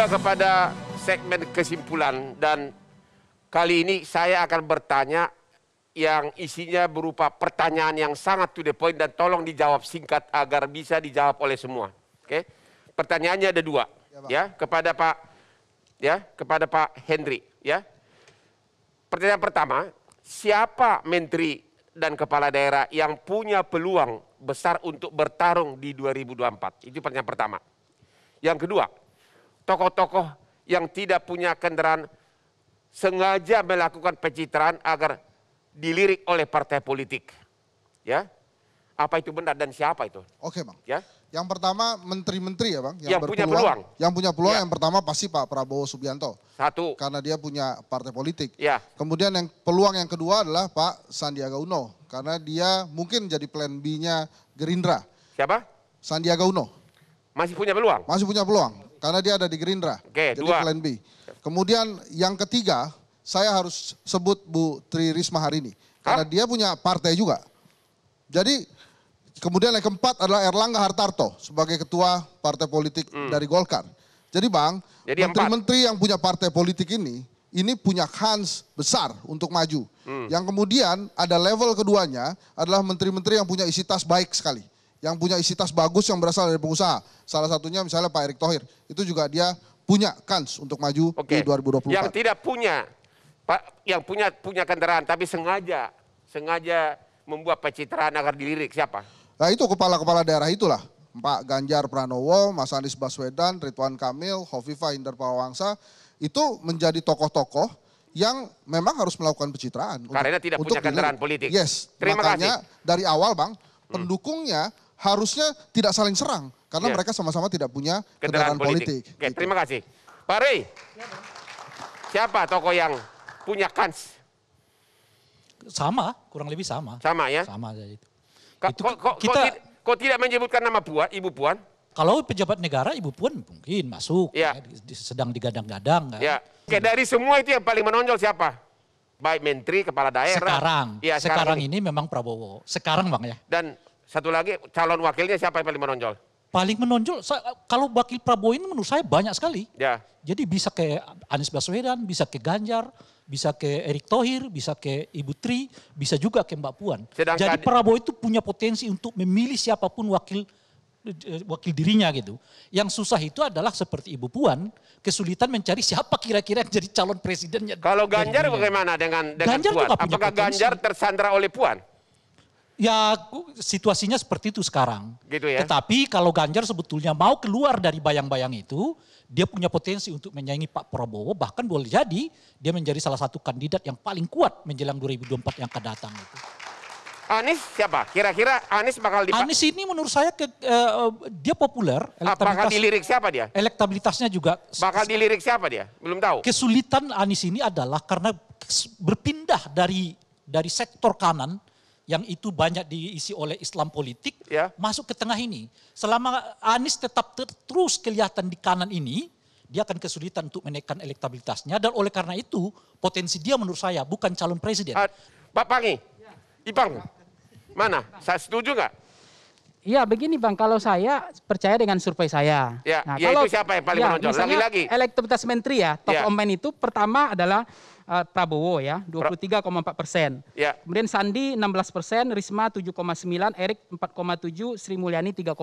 tiba kepada segmen kesimpulan dan kali ini saya akan bertanya yang isinya berupa pertanyaan yang sangat to the point dan tolong dijawab singkat agar bisa dijawab oleh semua. Oke. Okay? Pertanyaannya ada dua ya, ya kepada Pak ya kepada Pak Hendri ya. Pertanyaan pertama, siapa menteri dan kepala daerah yang punya peluang besar untuk bertarung di 2024? Itu pertanyaan pertama. Yang kedua, tokoh-tokoh yang tidak punya kendaraan sengaja melakukan pencitraan agar dilirik oleh partai politik. Ya. Apa itu benar dan siapa itu? Oke, Bang. Ya. Yang pertama menteri-menteri ya bang, yang, yang punya peluang. Yang punya peluang ya. yang pertama pasti Pak Prabowo Subianto. Satu. Karena dia punya partai politik. Ya. Kemudian yang peluang yang kedua adalah Pak Sandiaga Uno. Karena dia mungkin jadi plan B-nya Gerindra. Siapa? Sandiaga Uno. Masih punya peluang? Masih punya peluang karena dia ada di Gerindra. Oke, jadi dua. plan B. Kemudian yang ketiga, saya harus sebut Bu Tri Risma hari ini. Karena dia punya partai juga. Jadi kemudian yang keempat adalah Erlangga Hartarto sebagai ketua partai politik hmm. dari Golkar. Jadi Bang, menteri-menteri yang punya partai politik ini, ini punya kans besar untuk maju. Hmm. Yang kemudian ada level keduanya adalah menteri-menteri yang punya isi tas baik sekali yang punya isi tas bagus yang berasal dari pengusaha. Salah satunya misalnya Pak Erick Thohir. Itu juga dia punya kans untuk maju Oke. di 2024. Yang tidak punya, Pak, yang punya punya kendaraan tapi sengaja sengaja membuat pencitraan agar dilirik siapa? Nah itu kepala-kepala daerah itulah. Pak Ganjar Pranowo, Mas Anies Baswedan, Ridwan Kamil, Hovifa Indar Pawangsa itu menjadi tokoh-tokoh yang memang harus melakukan pencitraan. Karena untuk, tidak untuk punya kendaraan dilirik. politik. Yes, Terima makanya kasih. dari awal bang, hmm. pendukungnya harusnya tidak saling serang karena ya. mereka sama-sama tidak punya kendaraan, politik. politik. Oke, gitu. terima kasih. Pak Rey, siapa tokoh yang punya kans? Sama, kurang lebih sama. Sama ya? Sama aja itu. Ka itu kok, kok, kita... kok, kok tidak menyebutkan nama Puan, Ibu Puan? Kalau pejabat negara Ibu Puan mungkin masuk, iya. ya. Ya, sedang digadang-gadang. Kan? Ya. Oke, dari semua itu yang paling menonjol siapa? Baik menteri, kepala daerah. Sekarang, ya, sekarang, sekarang ini memang Prabowo. Sekarang bang ya. Dan satu lagi calon wakilnya siapa yang paling menonjol? Paling menonjol, kalau wakil Prabowo ini menurut saya banyak sekali. Ya. Jadi bisa ke Anies Baswedan, bisa ke Ganjar, bisa ke Erick Thohir, bisa ke Ibu Tri, bisa juga ke Mbak Puan. Sedangkan, Jadi Prabowo itu punya potensi untuk memilih siapapun wakil eh, wakil dirinya gitu. Yang susah itu adalah seperti Ibu Puan, kesulitan mencari siapa kira-kira yang jadi calon presidennya. Kalau Ganjar bagaimana dengan dengan Ganjar Puan? Apakah Ganjar tersandra oleh Puan? ya situasinya seperti itu sekarang. Gitu ya. Tetapi kalau Ganjar sebetulnya mau keluar dari bayang-bayang itu, dia punya potensi untuk menyaingi Pak Prabowo, bahkan boleh jadi dia menjadi salah satu kandidat yang paling kuat menjelang 2024 yang akan datang itu. Anies siapa? Kira-kira Anies bakal di Anies ini menurut saya ke, uh, dia populer. Ah, bakal dilirik siapa dia? Elektabilitasnya juga. Bakal dilirik siapa dia? Belum tahu. Kesulitan Anies ini adalah karena berpindah dari dari sektor kanan yang itu banyak diisi oleh Islam politik yeah. masuk ke tengah ini. Selama Anies tetap ter terus kelihatan di kanan ini, dia akan kesulitan untuk menaikkan elektabilitasnya dan oleh karena itu potensi dia menurut saya bukan calon presiden. Uh, Pak Pangi, ya. Ipang, mana? Saya setuju nggak? Iya begini bang, kalau saya percaya dengan survei saya. Ya, nah, ya kalau, itu siapa yang paling ya, menonjol? Lagi-lagi. Elektabilitas menteri ya, top ya. itu pertama adalah uh, Prabowo ya, 23,4 persen. Ya. Kemudian Sandi 16 persen, Risma 7,9, Erik 4,7, Sri Mulyani 3,3.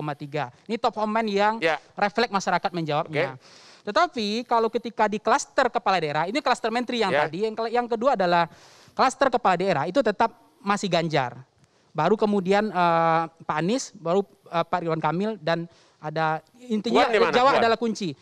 Ini top komen yang ya. refleks masyarakat menjawabnya. Okay. Tetapi kalau ketika di klaster kepala daerah, ini klaster menteri yang ya. tadi, yang, yang kedua adalah klaster kepala daerah itu tetap masih Ganjar. Baru kemudian uh, Pak Anies, baru uh, Pak Ridwan Kamil dan ada intinya Jawa adalah kunci.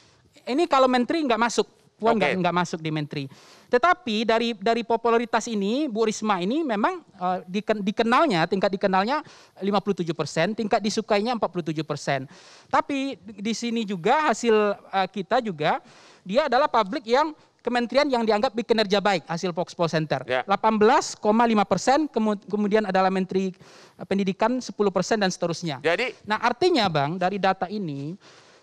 Ini kalau menteri nggak masuk, Puan nggak okay. masuk di menteri. Tetapi dari dari popularitas ini Bu Risma ini memang uh, eh, tingkat dikenalnya tingkat dikenalnya 57 persen, tingkat disukainya 47 persen. Tapi di sini juga hasil uh, kita juga dia adalah publik yang kementerian yang dianggap bekerja baik hasil Fox Poll Center. Yeah. Ya. 18,5 persen, kemudian adalah Menteri eh, Pendidikan 10 persen dan seterusnya. Jadi, nah artinya bang dari data ini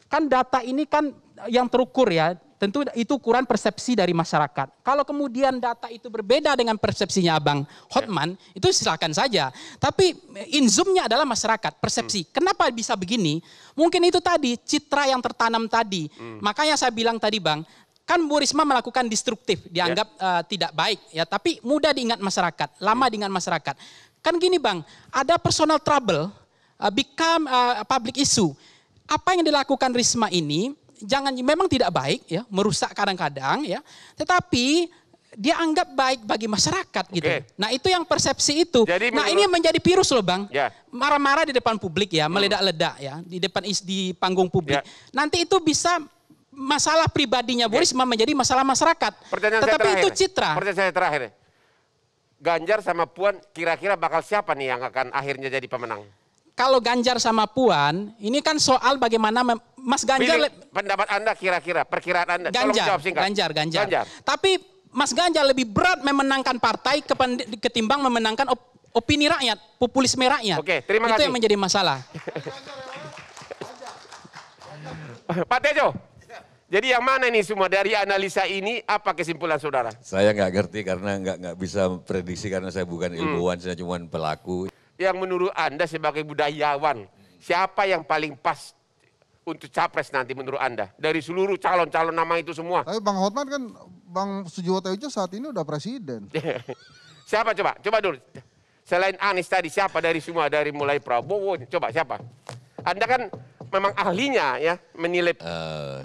kan data ini kan yang terukur ya Tentu itu ukuran persepsi dari masyarakat. Kalau kemudian data itu berbeda dengan persepsinya Abang Hotman, ya. itu silakan saja. Tapi eh, in zoom adalah masyarakat, persepsi. Hmm. Kenapa bisa begini? Mungkin itu tadi citra yang tertanam tadi. Hmm. Makanya saya bilang tadi Bang, kan Bu Risma melakukan destruktif, dianggap ya. uh, tidak baik ya, tapi mudah diingat masyarakat, lama hmm. diingat masyarakat. Kan gini Bang, ada personal trouble uh, become uh, public issue. Apa yang dilakukan Risma ini jangan memang tidak baik ya, merusak kadang-kadang ya, tetapi dia anggap baik bagi masyarakat okay. gitu. Nah itu yang persepsi itu. Jadi, nah ini menjadi virus loh bang. Ya. Marah-marah yeah. di depan publik ya, hmm. meledak-ledak ya, di depan is di panggung publik. Yeah. Nanti itu bisa masalah pribadinya ya. Boris yeah. menjadi masalah masyarakat. Pertanyaan Tetapi saya itu citra. Pertanyaan saya terakhir. Ganjar sama Puan kira-kira bakal siapa nih yang akan akhirnya jadi pemenang? kalau Ganjar sama Puan, ini kan soal bagaimana Mas Ganjar Pilih pendapat Anda kira-kira, perkiraan Anda. Ganjar, jawab singkat. Ganjar, Ganjar, Ganjar. Tapi Mas Ganjar lebih berat memenangkan partai ketimbang memenangkan op opini rakyat, populisme rakyat. Oke, terima Itu kasih. Itu yang menjadi masalah. Pak Tejo, jadi yang mana ini semua dari analisa ini apa kesimpulan saudara? Saya nggak ngerti karena nggak nggak bisa prediksi karena saya bukan hmm. ilmuwan, hmm. saya cuma pelaku yang menurut Anda sebagai budayawan, siapa yang paling pas untuk capres nanti menurut Anda? Dari seluruh calon-calon nama itu semua. Tapi Bang Hotman kan, Bang Sujiwo Tejo saat ini udah presiden. siapa coba? Coba dulu. Selain Anies tadi, siapa dari semua? Dari mulai Prabowo, coba siapa? Anda kan memang ahlinya ya menilai. Uh,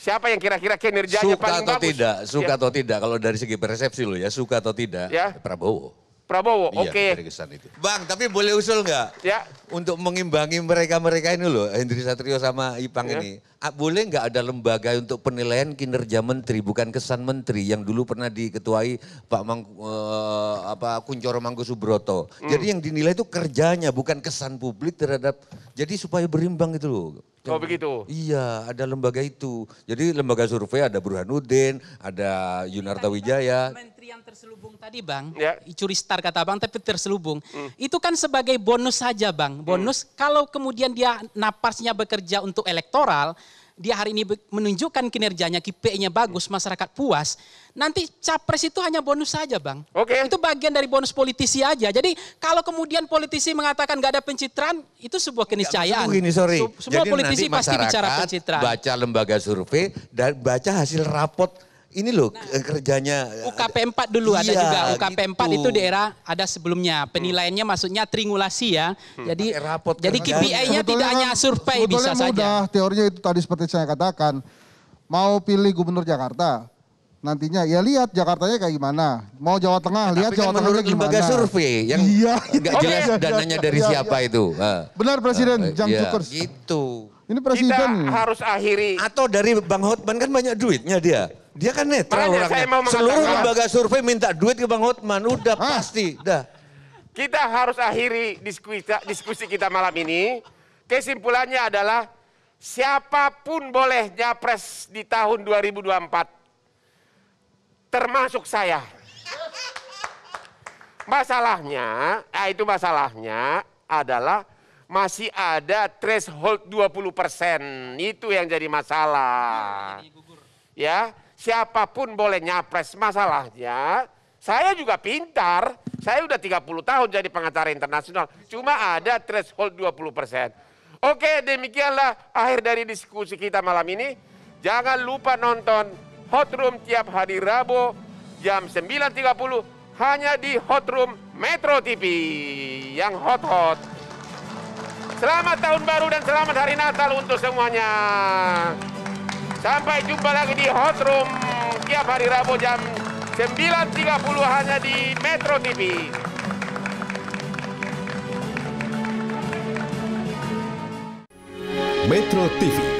siapa yang kira-kira kinerjanya suka paling atau Tidak, suka ya. atau tidak, kalau dari segi persepsi lo ya, suka atau tidak, ya. Prabowo. Prabowo. Iya, Oke. Okay. Bang, tapi boleh usul nggak? Ya. Untuk mengimbangi mereka-mereka ini loh, Hendri Satrio sama Ipang ya. ini. Ah, boleh nggak ada lembaga untuk penilaian kinerja menteri, bukan kesan menteri yang dulu pernah diketuai Pak Mang, uh, apa Kuncoro Mangkusubroto. Hmm. Jadi yang dinilai itu kerjanya, bukan kesan publik terhadap. Jadi supaya berimbang gitu loh. Ada, oh begitu? Iya, ada lembaga itu. Jadi lembaga survei ada Burhanuddin, ada Yunarta Wijaya. Menteri yang terselubung tadi Bang, ya. curi star kata Bang tapi terselubung. Hmm. Itu kan sebagai bonus saja Bang, bonus hmm. kalau kemudian dia napasnya bekerja untuk elektoral, dia hari ini menunjukkan kinerjanya, KPI-nya bagus, masyarakat puas, nanti capres itu hanya bonus saja bang. Oke. Okay. Itu bagian dari bonus politisi aja. Jadi kalau kemudian politisi mengatakan gak ada pencitraan, itu sebuah keniscayaan. Ini, sorry. Semua Jadi politisi pasti bicara pencitraan. baca lembaga survei dan baca hasil rapot ini loh nah, eh, kerjanya. Eh, UKP 4 dulu iya, ada juga. UKP gitu. 4 itu daerah ada sebelumnya. Penilaiannya hmm. maksudnya triangulasi ya. Hmm. Jadi rapot jadi KPI-nya tidak hanya survei bisa mudah. saja. Teorinya itu tadi seperti saya katakan. Mau pilih gubernur Jakarta, nantinya ya lihat Jakartanya kayak gimana. Mau Jawa Tengah, ya, lihat kan Jawa Tengah gimana. lembaga survei yang iya, gak iya, jelas iya, dananya iya, dari iya, siapa iya. itu. Benar Presiden, uh, Jang iya, Gitu. Ini Presiden. Kita harus akhiri. Atau dari Bang Hotman kan banyak duitnya dia. Dia kan netral Makanya orangnya. Saya Seluruh lembaga survei minta duit ke Bang Hotman. Udah Hah? pasti. Dah. Kita harus akhiri diskusi, diskusi kita malam ini. Kesimpulannya adalah siapapun boleh nyapres di tahun 2024. Termasuk saya. Masalahnya, eh itu masalahnya adalah masih ada threshold 20 persen. Itu yang jadi masalah. Ya, siapapun boleh nyapres. Masalahnya saya juga pintar, saya udah 30 tahun jadi pengacara internasional, cuma ada threshold 20 persen. Oke, demikianlah akhir dari diskusi kita malam ini. Jangan lupa nonton Hot Room tiap hari Rabu jam 9.30 hanya di Hot Room Metro TV yang hot-hot. Selamat tahun baru dan selamat hari Natal untuk semuanya. Sampai jumpa lagi di Hot Room tiap hari Rabu jam 9.30 hanya di Metro TV. Metro TV